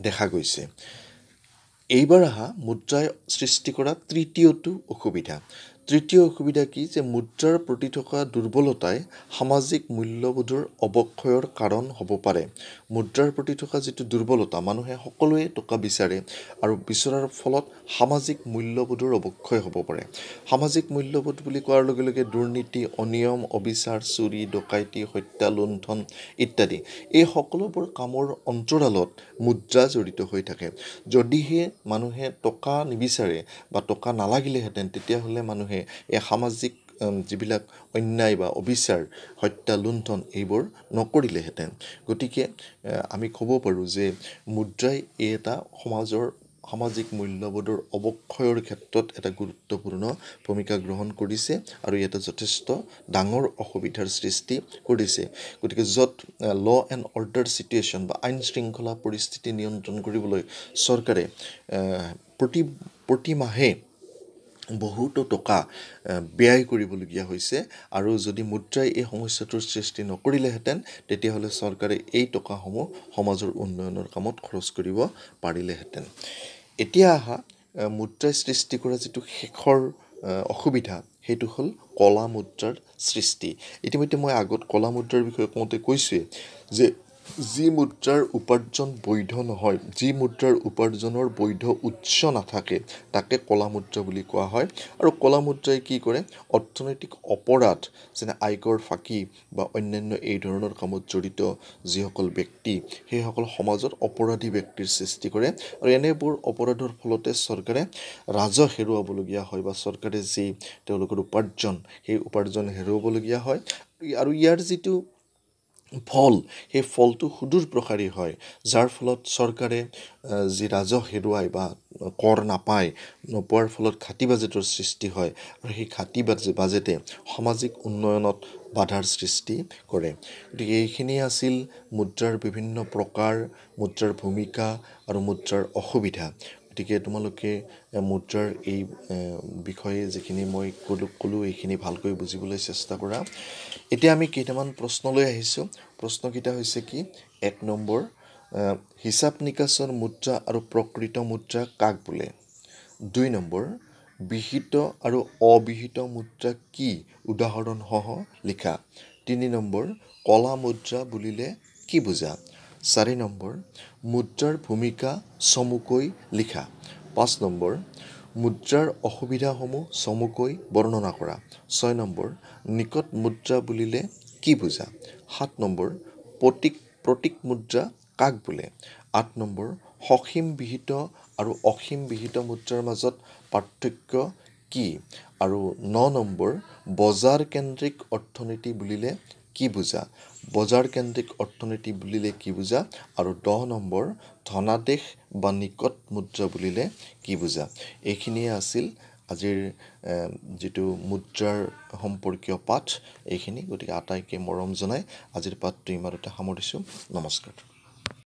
A: দেখা গৈছে এইবাৰ অহা মুদ্ৰাই সৃষ্টি কৰা তৃতীয়টো অসুবিধা তৃতীয় অসুবিধা কি যে মুদ্ৰাৰ প্ৰতি থকা দুৰ্বলতাই সামাজিক মূল্যবোধৰ অৱক্ষয়ৰ কাৰণ হ'ব পাৰে মুদ্ৰাৰ প্ৰতি থকা যিটো দুৰ্বলতা মানুহে সকলোৱে টকা বিচাৰে আৰু বিচৰাৰ ফলত সামাজিক মূল্যবোধৰ অৱক্ষয় হ'ব পাৰে সামাজিক মূল্যবোধ বুলি কোৱাৰ লগে লগে দুৰ্নীতি অনিয়ম অবিচাৰ চুৰি ডকাইতি হত্যা লুণ্ঠন ইত্যাদি এই সকলোবোৰ কামৰ অন্তৰালত মুদ্ৰা জড়িত হৈ থাকে যদিহে মানুহে টকা নিবিচাৰে বা টকা নালাগিলেহেঁতেন তেতিয়াহ'লে মানুহে এই সামাজিক যিবিলাক অন্যায় বা অবিচাৰ হত্যা লুণ্ঠন এইবোৰ নকৰিলেহেঁতেন গতিকে আমি ক'ব পাৰোঁ যে মুদ্ৰাই এই এটা সমাজৰ সামাজিক মূল্যবোধৰ অৱক্ষয়ৰ ক্ষেত্ৰত এটা গুৰুত্বপূৰ্ণ ভূমিকা গ্ৰহণ কৰিছে আৰু ই এটা যথেষ্ট ডাঙৰ অসুবিধাৰ সৃষ্টি কৰিছে গতিকে য'ত ল এণ্ড অৰ্ডাৰ ছিটুৱেশ্যন বা আইন শৃংখলা পৰিস্থিতি নিয়ন্ত্ৰণ কৰিবলৈ চৰকাৰে প্ৰতি প্ৰতিমাহে বহুতো টকা ব্যয় কৰিবলগীয়া হৈছে আৰু যদি মুদ্ৰাই এই সমস্যাটোৰ সৃষ্টি নকৰিলেহেঁতেন তেতিয়াহ'লে চৰকাৰে এই টকাসমূহ সমাজৰ উন্নয়নৰ কামত খৰচ কৰিব পাৰিলেহেঁতেন এতিয়া অহা মুদ্ৰাই সৃষ্টি কৰা যিটো শেষৰ অসুবিধা সেইটো হ'ল কলা মুদ্ৰাৰ সৃষ্টি ইতিমধ্যে মই আগত কলা মুদ্ৰাৰ বিষয়ে কওঁতে কৈছোঁৱেই যে যি মুদ্ৰাৰ উপাৰ্জন বৈধ নহয় যি মুদ্ৰাৰ উপাৰ্জনৰ বৈধ উৎস নাথাকে তাকে কলা মুদ্ৰা বুলি কোৱা হয় আৰু কলা মুদ্ৰাই কি কৰে অৰ্থনৈতিক অপৰাধ যেনে আয়কৰ ফাঁকি বা অন্যান্য এই ধৰণৰ কামত জড়িত যিসকল ব্যক্তি সেইসকল সমাজত অপৰাধী ব্যক্তিৰ সৃষ্টি কৰে আৰু এনেবোৰ অপৰাধৰ ফলতে চৰকাৰে ৰাজহ হেৰুৱাবলগীয়া হয় বা চৰকাৰে যি তেওঁলোকৰ উপাৰ্জন সেই উপাৰ্জন হেৰুৱাবলগীয়া হয় আৰু ইয়াৰ যিটো ফল সেই ফলটো সুদূৰ প্ৰসাৰী হয় যাৰ ফলত চৰকাৰে যি ৰাজহ হেৰুৱাই বা কৰ নাপায় নোপোৱাৰ ফলত খাতি বাজেটৰ সৃষ্টি হয় আৰু সেই খাতি বাজে বাজেটে সামাজিক উন্নয়নত বাধাৰ সৃষ্টি কৰে গতিকে এইখিনিয়ে আছিল মুদ্ৰাৰ বিভিন্ন প্ৰকাৰ মুদ্ৰাৰ ভূমিকা আৰু মুদ্ৰাৰ অসুবিধা গতিকে তোমালোকে মুদ্ৰাৰ এই বিষয়ে যিখিনি মই ক'লো ক'লোঁ এইখিনি ভালকৈ বুজিবলৈ চেষ্টা কৰা এতিয়া আমি কেইটামান প্ৰশ্ন লৈ আহিছোঁ প্ৰশ্নকেইটা হৈছে কি এক নম্বৰ হিচাপ নিকাচৰ মুদ্ৰা আৰু প্ৰকৃত মুদ্ৰা কাক বোলে দুই নম্বৰ বিহিত আৰু অবিহিত মুদ্ৰা কি উদাহৰণসহ লিখা তিনি নম্বৰ কলা মুদ্ৰা বুলিলে কি বুজা চাৰি নম্বৰ মুদ্ৰাৰ ভূমিকা চমুকৈ লিখা পাঁচ নম্বৰ মুদ্ৰাৰ অসুবিধাসমূহ চমুকৈ বৰ্ণনা কৰা ছয় নম্বৰ নিকট মুদ্ৰা বুলিলে কি বুজা সাত নম্বৰ প্ৰতীক প্ৰতীক মুদ্ৰা কাক বোলে আঠ নম্বৰ সসীম বিহিত আৰু অসীম বিহিত মুদ্ৰাৰ মাজত পাৰ্থক্য কি আৰু ন নম্বৰ বজাৰ কেন্দ্ৰিক অৰ্থনীতি বুলিলে কি বুজা বজাৰ কেন্দ্ৰিক অৰ্থনীতি বুলিলে কি বুজা আৰু দহ নম্বৰ ধনাদেশ বা নিকট মুদ্ৰা বুলিলে কি বুজা এইখিনিয়ে আছিল আজিৰ যিটো মুদ্ৰাৰ সম্পৰ্কীয় পাঠ এইখিনি গতিকে আটাইকে মৰম জনাই আজিৰ পাঠটো ইমানতে সামৰিছোঁ নমস্কাৰ